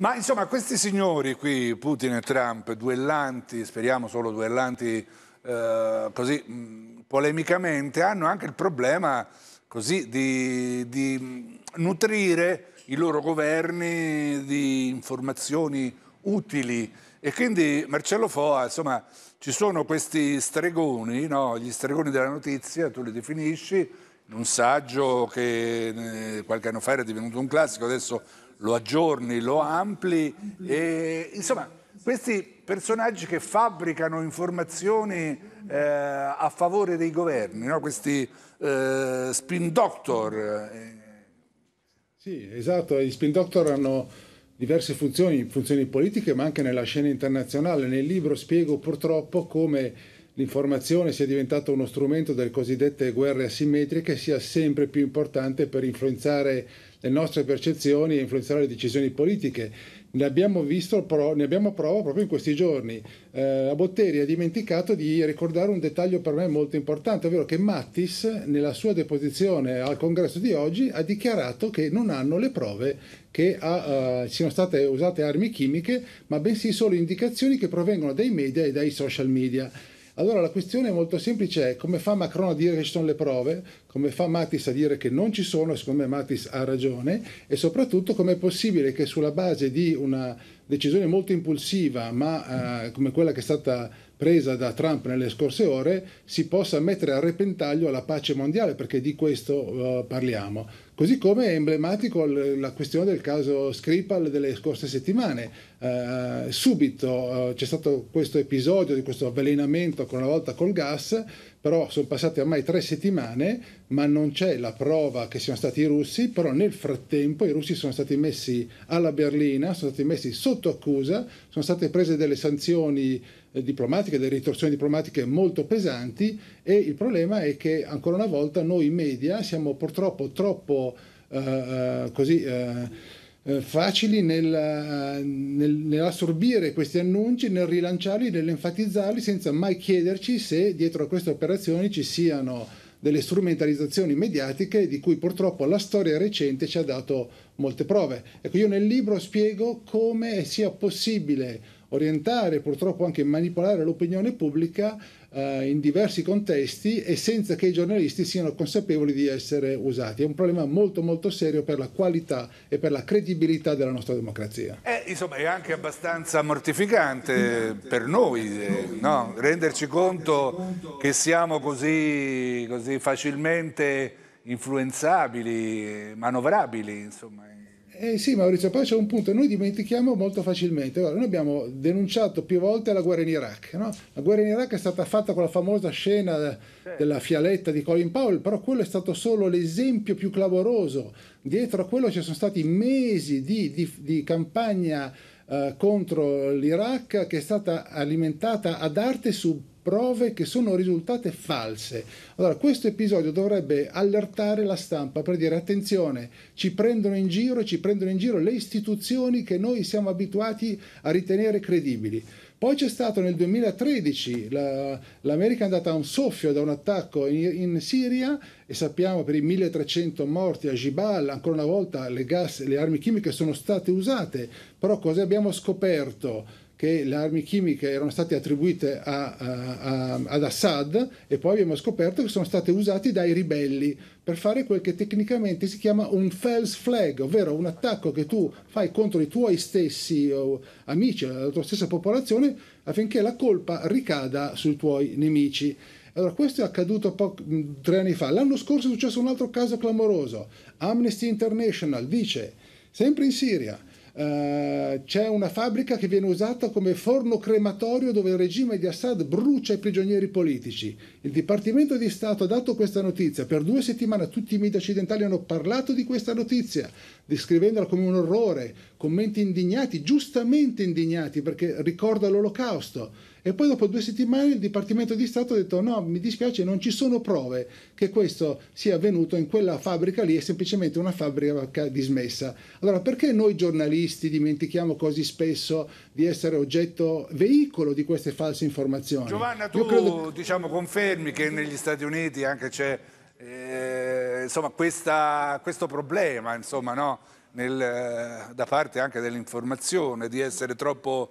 Ma insomma questi signori qui, Putin e Trump, duellanti, speriamo solo duellanti eh, così mm, polemicamente, hanno anche il problema così, di, di mm, nutrire i loro governi di informazioni utili. E quindi Marcello Foa, insomma, ci sono questi stregoni, no? gli stregoni della notizia, tu li definisci, in un saggio che eh, qualche anno fa era divenuto un classico, adesso lo aggiorni, lo ampli. E, insomma, questi personaggi che fabbricano informazioni eh, a favore dei governi, no? questi eh, spin doctor. Eh. Sì, esatto, gli spin doctor hanno diverse funzioni, funzioni politiche, ma anche nella scena internazionale. Nel libro spiego purtroppo come L'informazione sia diventata uno strumento delle cosiddette guerre asimmetriche sia sempre più importante per influenzare le nostre percezioni e influenzare le decisioni politiche. Ne abbiamo, visto, ne abbiamo prova proprio in questi giorni. Eh, Botteri ha dimenticato di ricordare un dettaglio per me molto importante, ovvero che Mattis nella sua deposizione al congresso di oggi ha dichiarato che non hanno le prove che ha, eh, siano state usate armi chimiche, ma bensì solo indicazioni che provengono dai media e dai social media. Allora la questione è molto semplice, è come fa Macron a dire che ci sono le prove, come fa Matis a dire che non ci sono, e secondo me Matis ha ragione, e soprattutto come è possibile che sulla base di una decisione molto impulsiva, ma eh, come quella che è stata presa da Trump nelle scorse ore, si possa mettere a repentaglio la pace mondiale, perché di questo eh, parliamo. Così come è emblematico la questione del caso Skripal delle scorse settimane. Eh, subito eh, c'è stato questo episodio di questo avvelenamento ancora una volta col gas, però sono passate ormai tre settimane, ma non c'è la prova che siano stati i russi, però nel frattempo i russi sono stati messi alla berlina, sono stati messi sotto accusa, sono state prese delle sanzioni eh, diplomatiche, delle ritorsioni diplomatiche molto pesanti e il problema è che ancora una volta noi media siamo purtroppo troppo eh, eh così... Eh, eh, facili nel, nel, nell'assorbire questi annunci, nel rilanciarli, nell'enfatizzarli senza mai chiederci se dietro a queste operazioni ci siano delle strumentalizzazioni mediatiche di cui purtroppo la storia recente ci ha dato molte prove. Ecco, io nel libro spiego come sia possibile orientare, purtroppo anche manipolare l'opinione pubblica eh, in diversi contesti e senza che i giornalisti siano consapevoli di essere usati. È un problema molto molto serio per la qualità e per la credibilità della nostra democrazia. Eh, insomma è anche abbastanza mortificante per noi, eh, no? renderci conto che siamo così, così facilmente influenzabili, manovrabili. Insomma. Eh sì Maurizio, poi c'è un punto, noi dimentichiamo molto facilmente, allora, noi abbiamo denunciato più volte la guerra in Iraq, no? la guerra in Iraq è stata fatta con la famosa scena della fialetta di Colin Powell, però quello è stato solo l'esempio più clamoroso, dietro a quello ci sono stati mesi di, di, di campagna eh, contro l'Iraq che è stata alimentata ad arte su prove che sono risultate false. Allora, questo episodio dovrebbe allertare la stampa per dire attenzione, ci prendono in giro, ci prendono in giro le istituzioni che noi siamo abituati a ritenere credibili. Poi c'è stato nel 2013, la, l'America è andata a un soffio da un attacco in, in, Siria e sappiamo per i 1300 morti a Jibal, ancora una volta le, gas, le armi chimiche sono state usate, però cosa abbiamo scoperto? che le armi chimiche erano state attribuite a, a, a, ad Assad e poi abbiamo scoperto che sono state usate dai ribelli per fare quel che tecnicamente si chiama un false flag, ovvero un attacco che tu fai contro i tuoi stessi amici, la tua stessa popolazione, affinché la colpa ricada sui tuoi nemici. Allora, questo è accaduto mm, tre anni fa. L'anno scorso è successo un altro caso clamoroso. Amnesty International dice, sempre in Siria, eh, c'è una fabbrica che viene usata come forno crematorio dove il regime di Assad brucia i prigionieri politici. Il Dipartimento di Stato ha dato questa notizia, per due settimane tutti i media occidentali hanno parlato di questa notizia, descrivendola come un orrore, commenti indignati, giustamente indignati perché ricorda l'olocausto. E poi dopo due settimane il Dipartimento di Stato ha detto no, mi dispiace, non ci sono prove che questo sia avvenuto in quella fabbrica lì, è semplicemente una fabbrica dismessa. Allora perché noi giornalisti dimentichiamo così spesso di essere oggetto, veicolo di queste false informazioni? Giovanna, tu credo... diciamo, confermi che negli Stati Uniti anche c'è... Eh insomma, questa, questo problema insomma, no? Nel, eh, da parte anche dell'informazione, di essere troppo,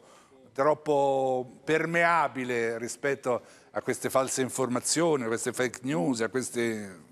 troppo permeabile rispetto a queste false informazioni, a queste fake news, a queste...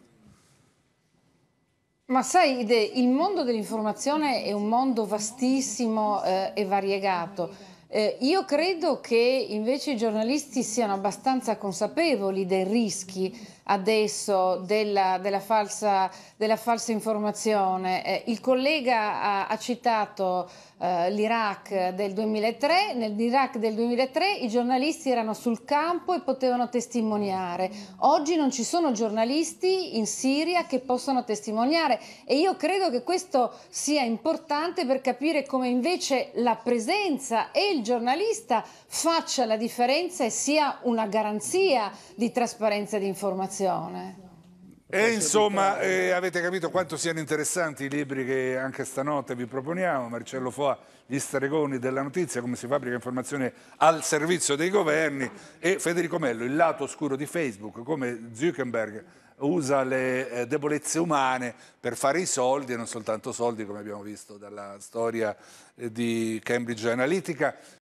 Ma sai, Ide, il mondo dell'informazione è un mondo vastissimo eh, e variegato eh, io credo che invece i giornalisti siano abbastanza consapevoli dei rischi adesso della, della, falsa, della falsa, informazione. Eh, il collega ha, ha citato eh, l'Iraq del 2003. Nell'Iraq del 2003 i giornalisti erano sul campo e potevano testimoniare. Oggi non ci sono giornalisti in Siria che possono testimoniare e io credo che questo sia importante per capire come invece la presenza e il giornalista faccia la differenza e sia una garanzia di trasparenza e di informazione. E insomma, eh, avete capito quanto siano interessanti i libri che anche stanotte vi proponiamo. Marcello Foa, Gli stregoni della notizia, come si fabbrica informazione al servizio dei governi. E Federico Mello, Il lato oscuro di Facebook, come Zuckerberg usa le eh, debolezze umane per fare i soldi e non soltanto soldi, come abbiamo visto dalla storia eh, di Cambridge Analytica.